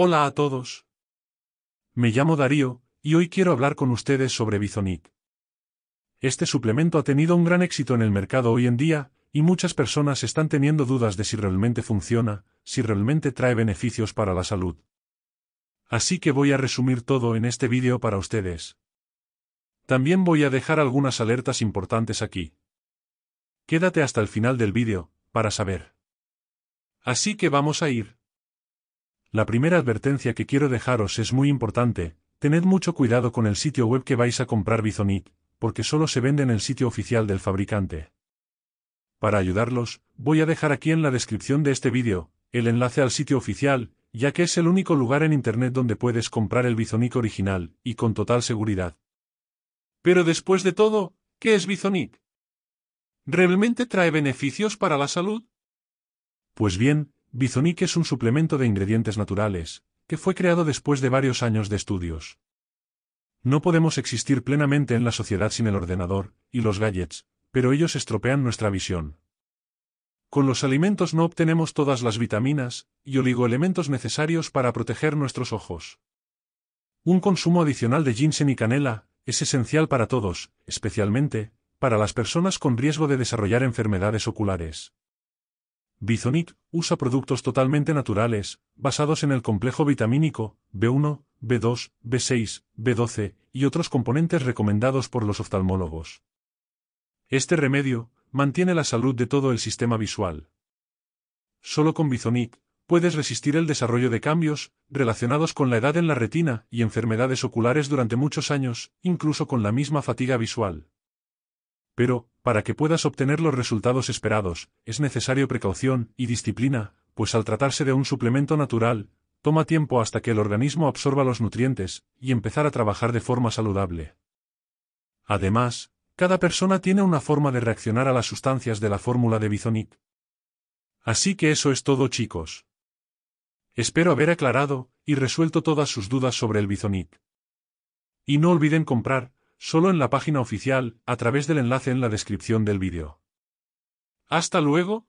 Hola a todos. Me llamo Darío, y hoy quiero hablar con ustedes sobre Bizonit. Este suplemento ha tenido un gran éxito en el mercado hoy en día, y muchas personas están teniendo dudas de si realmente funciona, si realmente trae beneficios para la salud. Así que voy a resumir todo en este vídeo para ustedes. También voy a dejar algunas alertas importantes aquí. Quédate hasta el final del vídeo, para saber. Así que vamos a ir. La primera advertencia que quiero dejaros es muy importante, tened mucho cuidado con el sitio web que vais a comprar Bizonit, porque solo se vende en el sitio oficial del fabricante. Para ayudarlos, voy a dejar aquí en la descripción de este vídeo, el enlace al sitio oficial, ya que es el único lugar en internet donde puedes comprar el Bizonic original, y con total seguridad. Pero después de todo, ¿qué es Bizonic? ¿Realmente trae beneficios para la salud? Pues bien, Bizonic es un suplemento de ingredientes naturales, que fue creado después de varios años de estudios. No podemos existir plenamente en la sociedad sin el ordenador, y los gadgets, pero ellos estropean nuestra visión. Con los alimentos no obtenemos todas las vitaminas y oligoelementos necesarios para proteger nuestros ojos. Un consumo adicional de ginseng y canela es esencial para todos, especialmente para las personas con riesgo de desarrollar enfermedades oculares. Bizonic usa productos totalmente naturales, basados en el complejo vitamínico, B1, B2, B6, B12 y otros componentes recomendados por los oftalmólogos. Este remedio mantiene la salud de todo el sistema visual. Solo con Bizonic puedes resistir el desarrollo de cambios relacionados con la edad en la retina y enfermedades oculares durante muchos años, incluso con la misma fatiga visual. Pero, para que puedas obtener los resultados esperados, es necesario precaución y disciplina, pues al tratarse de un suplemento natural, toma tiempo hasta que el organismo absorba los nutrientes y empezar a trabajar de forma saludable. Además, cada persona tiene una forma de reaccionar a las sustancias de la fórmula de Bizonic. Así que eso es todo chicos. Espero haber aclarado y resuelto todas sus dudas sobre el Bizonic. Y no olviden comprar, solo en la página oficial, a través del enlace en la descripción del vídeo. Hasta luego.